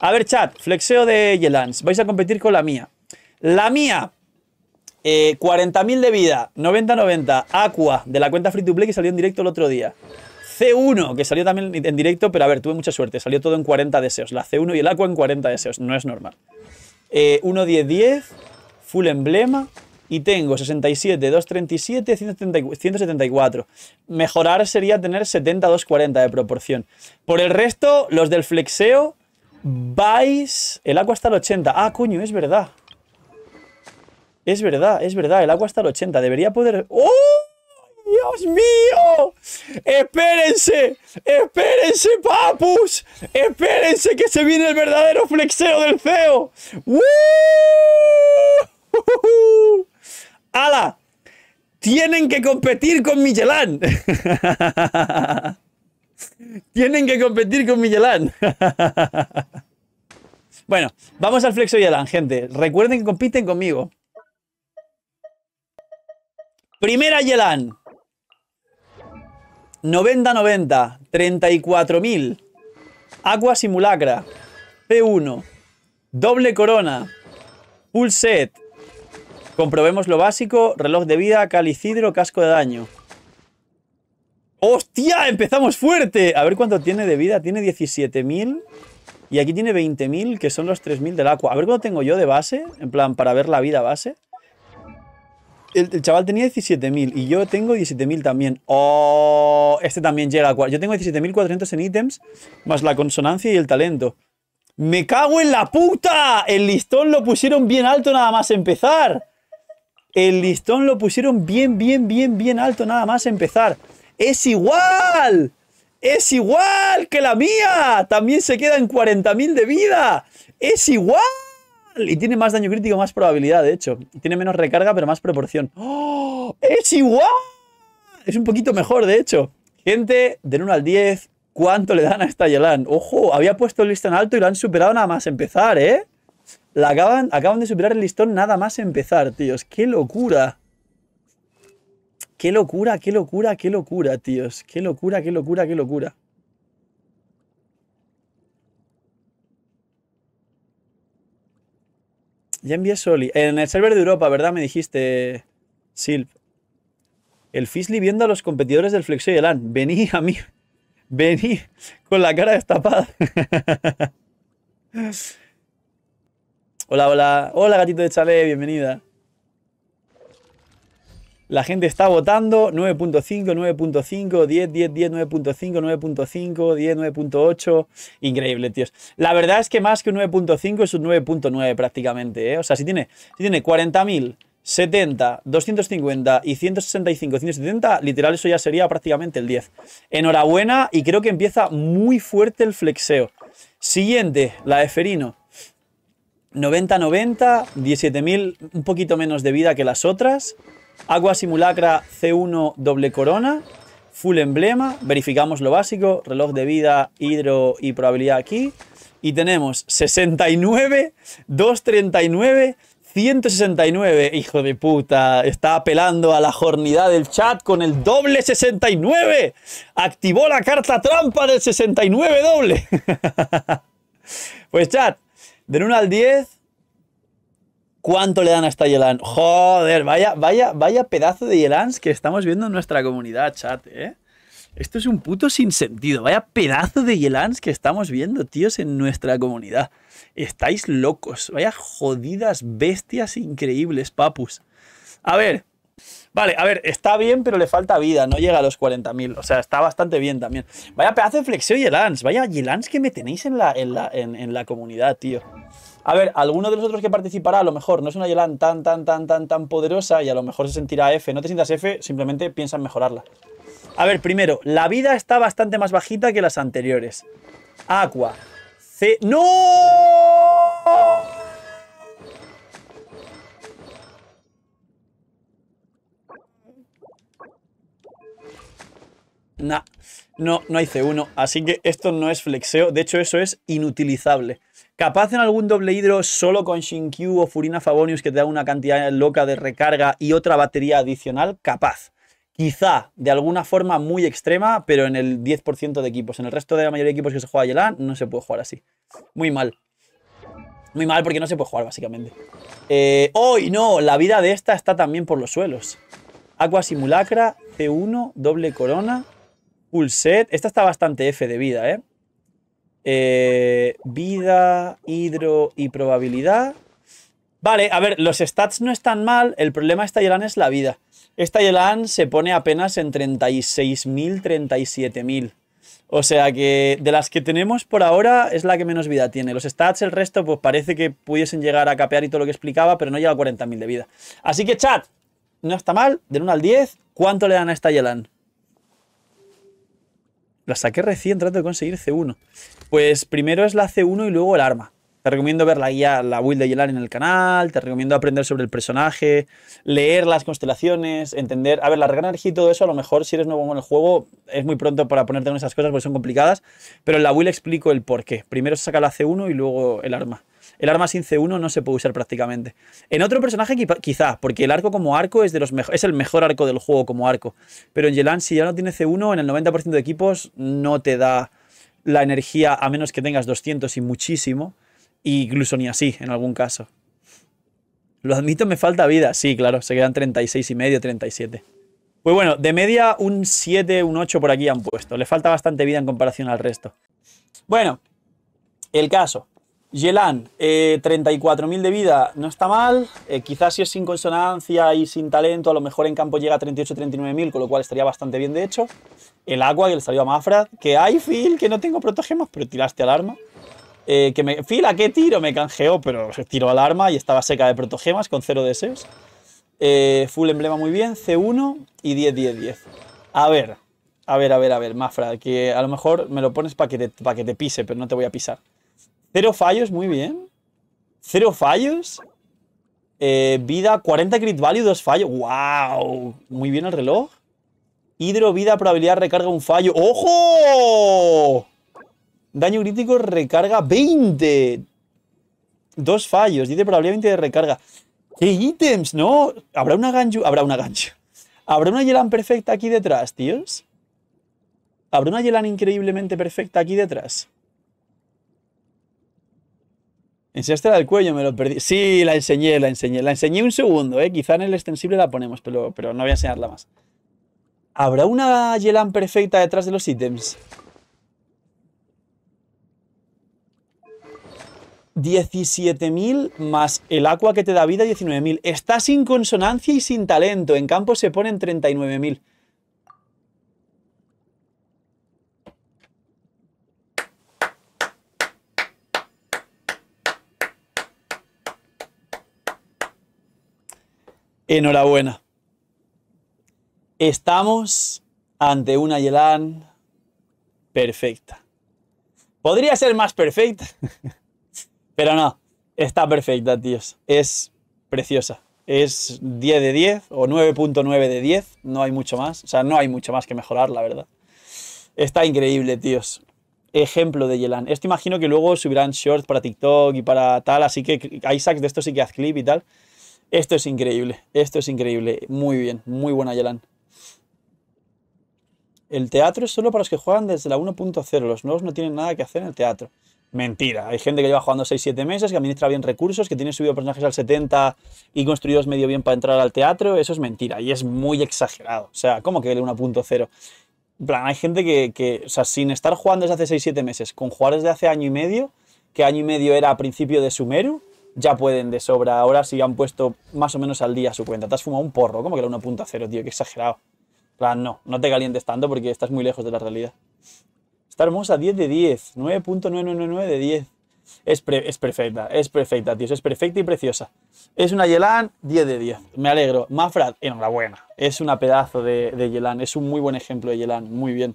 A ver, chat, flexeo de Yelans. Vais a competir con la mía. La mía, 40.000 eh, de vida, 90-90. Aqua, de la cuenta Free to Play que salió en directo el otro día. C1, que salió también en directo, pero a ver, tuve mucha suerte. Salió todo en 40 deseos. La C1 y el Aqua en 40 deseos. No es normal. Eh, 1-10-10, full emblema. Y tengo 67, 237, 174. Mejorar sería tener 70, 240 de proporción. Por el resto, los del flexeo Vais. El agua está al 80. Ah, coño, es verdad. Es verdad, es verdad. El agua está al 80. Debería poder... ¡Oh! ¡Dios mío! ¡Espérense! ¡Espérense, papus! ¡Espérense que se viene el verdadero flexeo del CEO! ¡Woo! ¡Hala! Tienen que competir con Michelán. Tienen que competir con Yelan. bueno, vamos al Flexo Yelan, gente. Recuerden que compiten conmigo. Primera Yelan. 90-90. 34.000. Agua Simulacra. P1. Doble Corona. Full Set. Comprobemos lo básico. Reloj de vida, calicidro, casco de daño. ¡Hostia! Empezamos fuerte. A ver cuánto tiene de vida. Tiene 17.000. Y aquí tiene 20.000, que son los 3.000 del agua. A ver cuánto tengo yo de base. En plan, para ver la vida base. El, chaval tenía 17.000 y yo tengo 17.000 también. ¡Oh! Este también llega a... Yo tengo 17.400 en ítems, más la consonancia y el talento. ¡Me cago en la puta! El listón lo pusieron bien alto nada más empezar. El listón lo pusieron bien, bien, bien, bien alto nada más empezar es igual, es igual que la mía, también se queda en 40.000 de vida, es igual. Y tiene más daño crítico, más probabilidad, de hecho. Tiene menos recarga, pero más proporción. ¡Oh! ¡Es igual! Es un poquito mejor, de hecho. Gente, de 1 al 10, ¿cuánto le dan a esta Yelan? Ojo, había puesto el listón alto y lo han superado nada más empezar, ¿eh? La acaban, acaban de superar el listón nada más empezar, tíos. ¡Qué locura! Qué locura, qué locura, qué locura, tíos. Qué locura, qué locura, qué locura. Ya envié Soli. En el server de Europa, ¿verdad? Me dijiste, Silp. El Fisli viendo a los competidores del Flexo y el AN. Vení a mí. Vení con la cara destapada. hola, hola. Hola, gatito de Chale, bienvenida. La gente está votando 9.5, 9.5, 10, 10, 10, 9.5, 9.5, 10, 9.8. Increíble, tíos. La verdad es que más que un 9.5 es un 9.9 prácticamente. ¿eh? O sea, si tiene, si tiene 40.000, 70, 250 y 165, 170, literal eso ya sería prácticamente el 10. Enhorabuena y creo que empieza muy fuerte el flexeo. Siguiente, la de Ferino. 90-90, 17.000, un poquito menos de vida que las otras. Agua simulacra C1 doble corona, full emblema, verificamos lo básico, reloj de vida, hidro y probabilidad aquí. Y tenemos 69, 239, 169. Hijo de puta, está apelando a la jornidad del chat con el doble 69. Activó la carta trampa del 69 doble. pues chat, de 1 al 10, ¿Cuánto le dan a esta Yelan? Joder, vaya, vaya, vaya pedazo de Yelans que estamos viendo en nuestra comunidad, chat, ¿eh? Esto es un puto sinsentido. Vaya pedazo de Yelans que estamos viendo, tíos, en nuestra comunidad. Estáis locos. Vaya jodidas bestias increíbles, papus. A ver. Vale, a ver, está bien, pero le falta vida. No llega a los 40.000. O sea, está bastante bien también. Vaya pedazo de flexión Yelans. Vaya Yelans que me tenéis en la, la, en la comunidad, tío. A ver, alguno de los otros que participará, a lo mejor no es una Yelan tan, tan, tan, tan, tan poderosa y a lo mejor se sentirá F. No te sientas F, simplemente piensa en mejorarla. A ver, primero, la vida está bastante más bajita que las anteriores. Aqua. C. ¡No! no, no hay C1, así que esto no es flexeo, de hecho eso es inutilizable. Capaz en algún doble hidro solo con Shinkyu o Furina Favonius que te da una cantidad loca de recarga y otra batería adicional, capaz. Quizá de alguna forma muy extrema, pero en el 10% de equipos. En el resto de la mayoría de equipos que se juega Yelan no se puede jugar así. Muy mal. Muy mal porque no se puede jugar básicamente. Eh, ¡Oh, no! La vida de esta está también por los suelos. Aqua Simulacra, C1, doble corona, set. Esta está bastante F de vida, ¿eh? Eh, vida, hidro y probabilidad. Vale, a ver, los stats no están mal. El problema de esta Yelan es la vida. Esta Yelan se pone apenas en 36.000, 37.000. O sea que de las que tenemos por ahora es la que menos vida tiene. Los stats, el resto, pues parece que pudiesen llegar a capear y todo lo que explicaba, pero no llega a 40.000 de vida. Así que chat, no está mal, del 1 al 10, ¿cuánto le dan a esta Yelan? La saqué recién, trato de conseguir C1. Pues primero es la C1 y luego el arma. Te recomiendo ver la guía, la build de Yelan en el canal, te recomiendo aprender sobre el personaje, leer las constelaciones, entender... A ver, la regla y todo eso, a lo mejor si eres nuevo en el juego, es muy pronto para ponerte en esas cosas porque son complicadas, pero en la build explico el por qué. Primero se saca la C1 y luego el arma el arma sin C1 no se puede usar prácticamente. En otro personaje quizá, porque el arco como arco es, de los es el mejor arco del juego como arco. Pero en Yelan, si ya no tiene C1, en el 90% de equipos no te da la energía, a menos que tengas 200 y muchísimo, incluso ni así en algún caso. Lo admito, me falta vida. Sí, claro, se quedan 36 y medio, 37. Pues bueno, de media un 7, un 8 por aquí han puesto. Le falta bastante vida en comparación al resto. Bueno, el caso. Yelan, 34.000 eh, de vida, no está mal. Eh, quizás si es sin consonancia y sin talento, a lo mejor en campo llega a 38-39.000, con lo cual estaría bastante bien de hecho. El agua que le salió a Mafra, que hay Phil, que no tengo protogemas, pero tiraste al arma. Eh, que me, Phil, ¿a qué tiro? Me canjeó, pero tiró al arma y estaba seca de protogemas con cero deseos. full emblema muy bien, C1 y 10-10-10. A ver, a ver, a ver, a ver, Mafra, que a lo mejor me lo pones para que te pise, pero no te voy a pisar. Cero fallos, muy bien. Cero fallos. Eh, vida 40 crit value, dos fallos. ¡Wow! Muy bien el reloj. Hidro, vida, probabilidad, recarga un fallo. ¡Ojo! Daño crítico, recarga 20. Dos fallos, dice probabilidad 20 de recarga. ¡Qué ítems! ¿No? ¿Habrá una gancho Habrá una ganju. ¿Habrá una Yelan perfecta aquí detrás, tíos? ¿Habrá una Yelan increíblemente perfecta aquí detrás? Enseñaste la del cuello, me lo perdí. Sí, la enseñé, la enseñé. La enseñé un segundo, ¿eh? Quizá en el extensible la ponemos, pero, pero no voy a enseñarla más. ¿Habrá una Yelan perfecta detrás de los ítems? 17.000 más el agua que te da vida, 19.000. Está sin consonancia y sin talento. En campo se ponen 39.000. Enhorabuena. Estamos ante una Yelan perfecta. Podría ser más perfecta, pero no, está perfecta, tíos. Es preciosa. Es 10 de 10 o 9.9 de 10, no hay mucho más. O sea, no hay mucho más que mejorar, la verdad. Está increíble, tíos. Ejemplo de Yelan. Esto imagino que luego subirán shorts para TikTok y para tal, así que Isaacs de esto sí que haz clip y tal. Esto es increíble, esto es increíble. Muy bien, muy buena Yelan. El teatro es solo para los que juegan desde la 1.0. Los nuevos no tienen nada que hacer en el teatro. Mentira. Hay gente que lleva jugando 6-7 meses, que administra bien recursos, que tiene subido personajes al 70 y construidos medio bien para entrar al teatro. Eso es mentira y es muy exagerado. O sea, ¿cómo que el 1.0? plan, hay gente que, que, o sea, sin estar jugando desde hace 6-7 meses, con jugar desde hace año y medio, que año y medio era a principio de Sumeru, ya pueden de sobra. Ahora si han puesto más o menos al día su cuenta. Te has fumado un porro, como que era 1.0, tío, qué exagerado. plan, no, no te calientes tanto porque estás muy lejos de la realidad. Está hermosa, 10 de 10, 9.999 de 10. Es, perfecta, es perfecta, tío, es perfecta y preciosa. Es una Yelan 10 de 10, me alegro. Mafrat, enhorabuena, es una pedazo de, de Yelan, es un muy buen ejemplo de Yelan, muy bien.